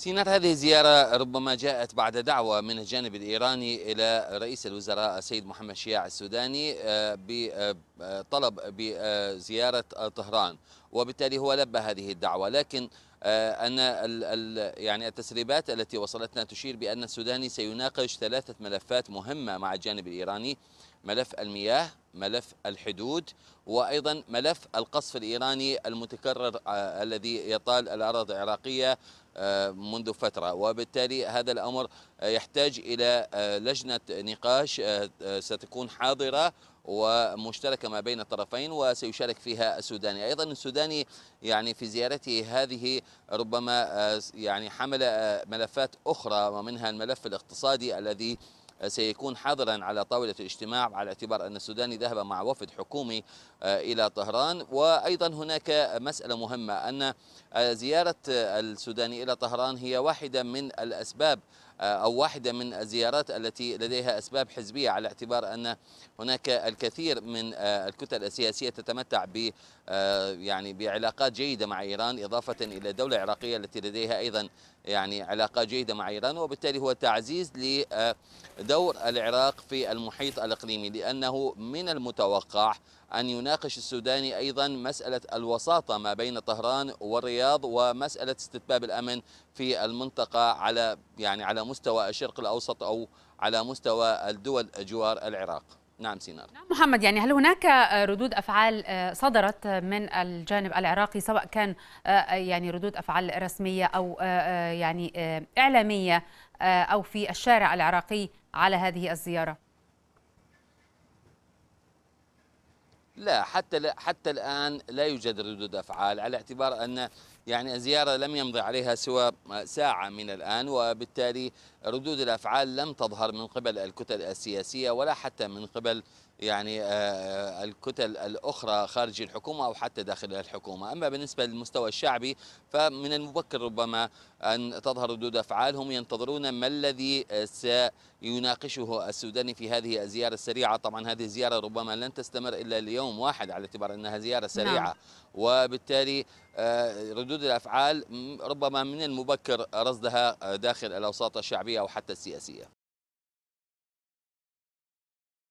سينار هذه الزيارة ربما جاءت بعد دعوة من الجانب الإيراني إلى رئيس الوزراء السيد محمد شياع السوداني آه، بطلب آه، بزيارة آه، طهران وبالتالي هو لبى هذه الدعوة لكن أن يعني التسريبات التي وصلتنا تشير بأن السوداني سيناقش ثلاثة ملفات مهمة مع الجانب الإيراني ملف المياه ملف الحدود وايضا ملف القصف الايراني المتكرر آه، الذي يطال الاراضي العراقيه آه، منذ فتره وبالتالي هذا الامر يحتاج الى آه، لجنه نقاش ستكون حاضره ومشتركه ما بين الطرفين وسيشارك فيها السوداني ايضا السوداني يعني في زيارته هذه ربما يعني حمل ملفات اخرى ومنها الملف الاقتصادي الذي سيكون حاضرا على طاولة الاجتماع على اعتبار أن السوداني ذهب مع وفد حكومي آه، إلى طهران وأيضا هناك مسألة مهمة أن آه، زيارة آه، السوداني إلى طهران هي واحدة من الأسباب آه، أو واحدة من الزيارات التي لديها أسباب حزبية على اعتبار أن هناك الكثير من آه، الكتل السياسية تتمتع ب آه، يعني بعلاقات جيدة مع إيران إضافة إلى الدولة العراقية التي لديها أيضا يعني علاقة جيدة مع إيران وبالتالي هو تعزيز لدور العراق في المحيط الإقليمي لأنه من المتوقع أن يناقش السوداني أيضا مسألة الوساطة ما بين طهران والرياض ومسألة استتباب الأمن في المنطقة على يعني على مستوى الشرق الأوسط أو على مستوى الدول جوار العراق نعم سينار نعم محمد يعني هل هناك ردود افعال آه، صدرت من الجانب العراقي سواء كان آه، آه، يعني ردود افعال رسميه او يعني اعلاميه او في الشارع العراقي على هذه الزياره؟ لا حتى لا حتى الان لا يوجد ردود افعال على اعتبار ان يعني الزياره لم يمضي عليها سوى ساعه من الان وبالتالي ردود الافعال لم تظهر من قبل الكتل السياسيه ولا حتى من قبل يعني آه، آه، الكتل الأخرى خارج الحكومة أو حتى داخل الحكومة أما بالنسبة للمستوى الشعبي فمن المبكر ربما أن تظهر ردود أفعالهم ينتظرون ما الذي سيناقشه السوداني في هذه الزيارة السريعة طبعا هذه الزيارة ربما لن تستمر إلا ليوم واحد على اعتبار أنها زيارة نعم. سريعة نعم. وبالتالي آه، ردود الأفعال ربما من المبكر رصدها داخل الأوساط الشعبية أو حتى السياسية